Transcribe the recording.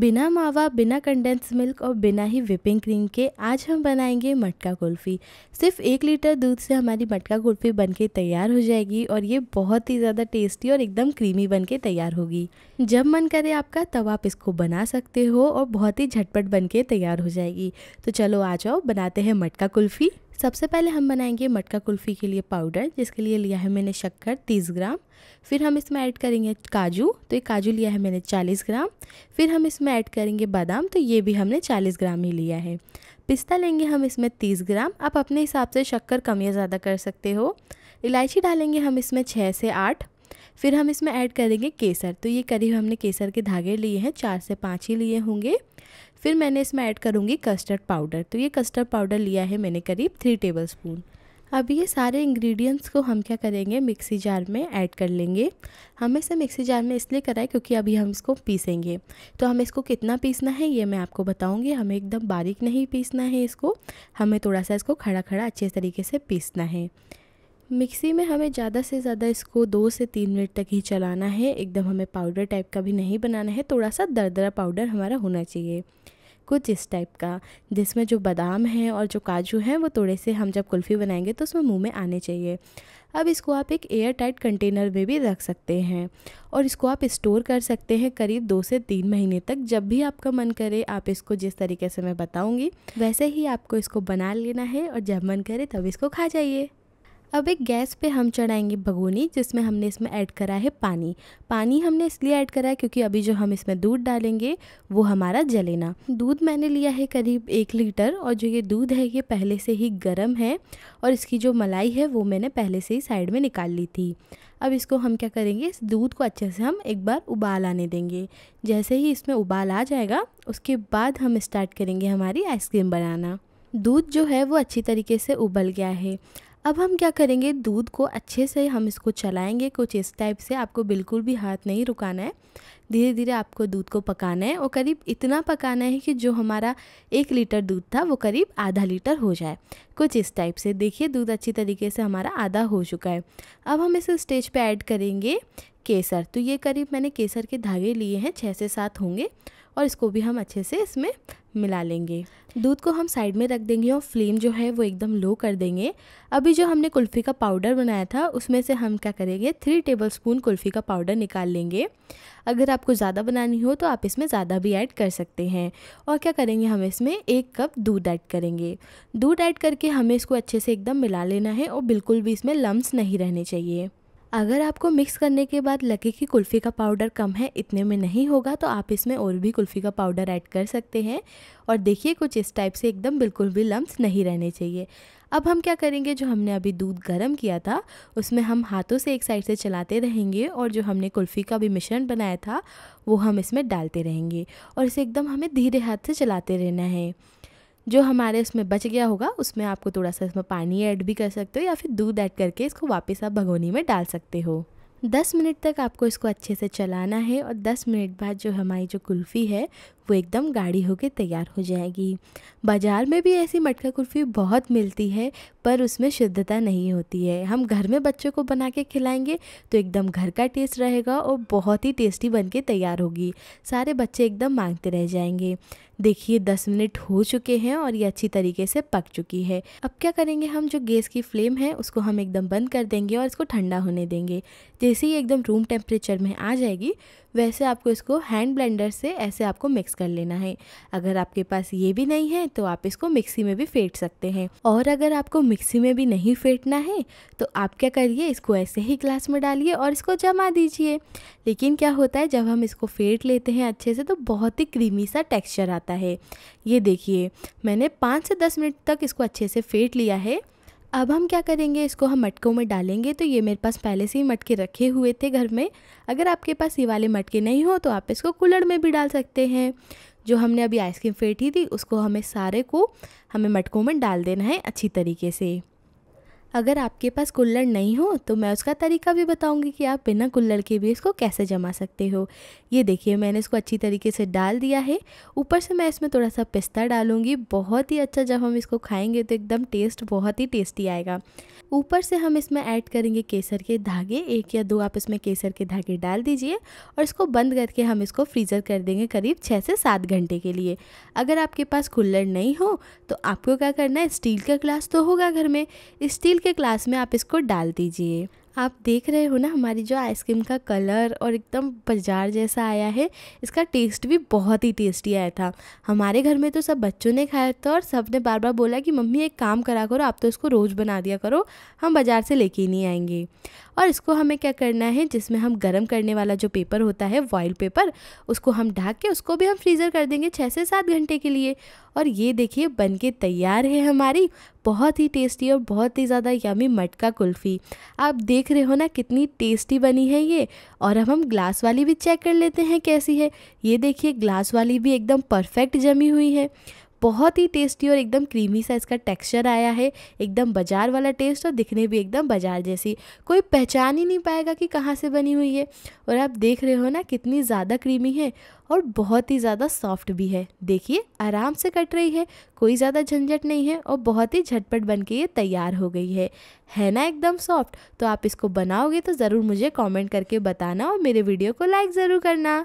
बिना मावा बिना कंडेंस मिल्क और बिना ही विपिंग क्रीम के आज हम बनाएंगे मटका कुल्फ़ी सिर्फ एक लीटर दूध से हमारी मटका कुल्फ़ी बनके तैयार हो जाएगी और ये बहुत ही ज़्यादा टेस्टी और एकदम क्रीमी बनके तैयार होगी जब मन करे आपका तब आप इसको बना सकते हो और बहुत ही झटपट बनके तैयार हो जाएगी तो चलो आ जाओ बनाते हैं मटका कुल्फ़ी सबसे पहले हम बनाएंगे मटका कुल्फ़ी के लिए पाउडर जिसके लिए लिया है मैंने शक्कर 30 ग्राम फिर हम इसमें ऐड करेंगे काजू तो ये काजू लिया है मैंने 40 ग्राम फिर हम इसमें ऐड करेंगे बादाम तो ये भी हमने 40 ग्राम ही लिया है पिस्ता लेंगे हम इसमें 30 ग्राम आप अपने हिसाब से शक्कर कम या ज़्यादा कर सकते हो इलायची डालेंगे हम इसमें छः से आठ फिर हम इसमें ऐड करेंगे केसर तो ये करीब हमने केसर के धागे लिए हैं चार से पाँच ही लिए होंगे फिर मैंने इसमें ऐड करूँगी कस्टर्ड पाउडर तो ये कस्टर्ड पाउडर लिया है मैंने करीब थ्री टेबल स्पून अब ये सारे इंग्रेडिएंट्स को हम क्या करेंगे मिक्सी जार में ऐड कर लेंगे हमें इसे मिक्सी जार में इसलिए करा है क्योंकि अभी हम इसको पीसेंगे तो हमें इसको कितना पीसना है ये मैं आपको बताऊंगी हमें एकदम बारीक नहीं पीसना है इसको हमें थोड़ा सा इसको खड़ा खड़ा अच्छे तरीके से पीसना है मिक्सी में हमें ज़्यादा से ज़्यादा इसको दो से तीन मिनट तक ही चलाना है एकदम हमें पाउडर टाइप का भी नहीं बनाना है थोड़ा सा दरदरा पाउडर हमारा होना चाहिए कुछ इस टाइप का जिसमें जो बादाम है और जो काजू हैं वो थोड़े से हम जब कुल्फ़ी बनाएंगे तो उसमें मुँह में आने चाहिए अब इसको आप एक एयर टाइट कंटेनर में भी रख सकते हैं और इसको आप स्टोर कर सकते हैं करीब दो से तीन महीने तक जब भी आपका मन करे आप इसको जिस तरीके से मैं बताऊँगी वैसे ही आपको इसको बना लेना है और जब मन करे तब इसको खा जाइए अब एक गैस पे हम चढ़ाएंगे भगोनी जिसमें हमने इसमें ऐड करा है पानी पानी हमने इसलिए ऐड करा है क्योंकि अभी जो हम इसमें दूध डालेंगे वो हमारा जलेना दूध मैंने लिया है करीब एक लीटर और जो ये दूध है ये पहले से ही गर्म है और इसकी जो मलाई है वो मैंने पहले से ही साइड में निकाल ली थी अब इसको हम क्या करेंगे इस दूध को अच्छे से हम एक बार उबाल आने देंगे जैसे ही इसमें उबाल आ जाएगा उसके बाद हम स्टार्ट करेंगे हमारी आइसक्रीम बनाना दूध जो है वो अच्छी तरीके से उबल गया है अब हम क्या करेंगे दूध को अच्छे से हम इसको चलाएंगे कुछ इस टाइप से आपको बिल्कुल भी हाथ नहीं रुकाना है धीरे धीरे आपको दूध को पकाना है और करीब इतना पकाना है कि जो हमारा एक लीटर दूध था वो करीब आधा लीटर हो जाए कुछ इस टाइप से देखिए दूध अच्छी तरीके से हमारा आधा हो चुका है अब हम इस स्टेज पर ऐड करेंगे केसर तो ये करीब मैंने केसर के धागे लिए हैं छः से सात होंगे और इसको भी हम अच्छे से इसमें मिला लेंगे दूध को हम साइड में रख देंगे और फ्लेम जो है वो एकदम लो कर देंगे अभी जो हमने कुल्फ़ी का पाउडर बनाया था उसमें से हम क्या करेंगे थ्री टेबल स्पून कुल्फ़ी का पाउडर निकाल लेंगे अगर आपको ज़्यादा बनानी हो तो आप इसमें ज़्यादा भी ऐड कर सकते हैं और क्या करेंगे हम इसमें एक कप दूध ऐड करेंगे दूध ऐड करके हमें इसको अच्छे से एकदम मिला लेना है और बिल्कुल भी इसमें लम्स नहीं रहने चाहिए अगर आपको मिक्स करने के बाद लगे कि कुल्फ़ी का पाउडर कम है इतने में नहीं होगा तो आप इसमें और भी कुल्फ़ी का पाउडर ऐड कर सकते हैं और देखिए कुछ इस टाइप से एकदम बिल्कुल भी लम्स नहीं रहने चाहिए अब हम क्या करेंगे जो हमने अभी दूध गर्म किया था उसमें हम हाथों से एक साइड से चलाते रहेंगे और जो हमने कुल्फ़ी का भी मिश्रण बनाया था वो हम इसमें डालते रहेंगे और इसे एकदम हमें धीरे हाथ से चलाते रहना है जो हमारे उसमें बच गया होगा उसमें आपको थोड़ा सा इसमें पानी ऐड भी कर सकते हो या फिर दूध ऐड करके इसको वापस आप भगोनी में डाल सकते हो 10 मिनट तक आपको इसको अच्छे से चलाना है और 10 मिनट बाद जो हमारी जो कुल्फ़ी है वो एकदम गाढ़ी होकर तैयार हो जाएगी बाज़ार में भी ऐसी मटका कुल्फ़ी बहुत मिलती है पर उसमें शुद्धता नहीं होती है हम घर में बच्चों को बना के खिलाएंगे तो एकदम घर का टेस्ट रहेगा और बहुत ही टेस्टी बन के तैयार होगी सारे बच्चे एकदम मांगते रह जाएंगे देखिए दस मिनट हो चुके हैं और ये अच्छी तरीके से पक चुकी है अब क्या करेंगे हम जो गैस की फ्लेम है उसको हम एकदम बंद कर देंगे और इसको ठंडा होने देंगे जैसे ही एकदम रूम टेम्परेचर में आ जाएगी वैसे आपको इसको हैंड ब्लेंडर से ऐसे आपको मिक्स कर लेना है अगर आपके पास ये भी नहीं है तो आप इसको मिक्सी में भी फेंट सकते हैं और अगर आपको मिक्सी में भी नहीं फेंटना है तो आप क्या करिए इसको ऐसे ही ग्लास में डालिए और इसको जमा दीजिए लेकिन क्या होता है जब हम इसको फेंट लेते हैं अच्छे से तो बहुत ही क्रीमी सा टेक्स्चर आता है ये देखिए मैंने पाँच से दस मिनट तक इसको अच्छे से फेंट लिया है अब हम क्या करेंगे इसको हम मटकों में डालेंगे तो ये मेरे पास पहले से ही मटके रखे हुए थे घर में अगर आपके पास ये वाले मटके नहीं हो तो आप इसको कूलर में भी डाल सकते हैं जो हमने अभी आइसक्रीम फेंटी थी उसको हमें सारे को हमें मटकों में डाल देना है अच्छी तरीके से अगर आपके पास कुल्लड़ नहीं हो तो मैं उसका तरीका भी बताऊंगी कि आप बिना कुल्लड़ के भी इसको कैसे जमा सकते हो ये देखिए मैंने इसको अच्छी तरीके से डाल दिया है ऊपर से मैं इसमें थोड़ा सा पिस्ता डालूंगी बहुत ही अच्छा जब हम इसको खाएंगे तो एकदम टेस्ट बहुत ही टेस्टी आएगा ऊपर से हम इसमें ऐड करेंगे केसर के धागे एक या दो आप इसमें केसर के धागे डाल दीजिए और इसको बंद करके हम इसको फ्रीज़र कर देंगे करीब छः से सात घंटे के लिए अगर आपके पास कुल्लड़ नहीं हो तो आपको क्या करना है स्टील का ग्लास तो होगा घर में स्टील स्टील के ग्लास में आप इसको डाल दीजिए आप देख रहे हो ना हमारी जो आइसक्रीम का कलर और एकदम बाजार जैसा आया है इसका टेस्ट भी बहुत ही टेस्टी आया था हमारे घर में तो सब बच्चों ने खाया था और सब ने बार बार बोला कि मम्मी एक काम करा करो आप तो इसको रोज़ बना दिया करो हम बाज़ार से लेके ही नहीं आएंगे और इसको हमें क्या करना है जिसमें हम गर्म करने वाला जो पेपर होता है वॉइल पेपर उसको हम ढाक के उसको भी हम फ्रीज़र कर देंगे छः से सात घंटे के लिए और ये देखिए बन के तैयार है हमारी बहुत ही टेस्टी और बहुत ही ज़्यादा यमी मटका कुल्फ़ी आप देख रहे हो ना कितनी टेस्टी बनी है ये और अब हम ग्लास वाली भी चेक कर लेते हैं कैसी है ये देखिए ग्लास वाली भी एकदम परफेक्ट जमी हुई है बहुत ही टेस्टी और एकदम क्रीमी सा इसका टेक्सचर आया है एकदम बाजार वाला टेस्ट और दिखने भी एकदम बाजार जैसी कोई पहचान ही नहीं पाएगा कि कहाँ से बनी हुई है और आप देख रहे हो ना कितनी ज़्यादा क्रीमी है और बहुत ही ज़्यादा सॉफ्ट भी है देखिए आराम से कट रही है कोई ज़्यादा झंझट नहीं है और बहुत ही झटपट बन के ये तैयार हो गई है है ना एकदम सॉफ्ट तो आप इसको बनाओगे तो ज़रूर मुझे कमेंट करके बताना और मेरे वीडियो को लाइक ज़रूर करना